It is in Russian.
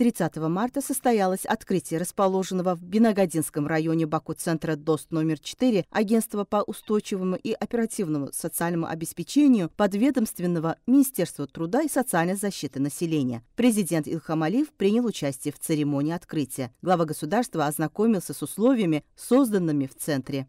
30 марта состоялось открытие расположенного в Бинагадинском районе Баку-центра ДОСТ номер 4 Агентства по устойчивому и оперативному социальному обеспечению подведомственного Министерства труда и социальной защиты населения. Президент Илхам Алиев принял участие в церемонии открытия. Глава государства ознакомился с условиями, созданными в центре.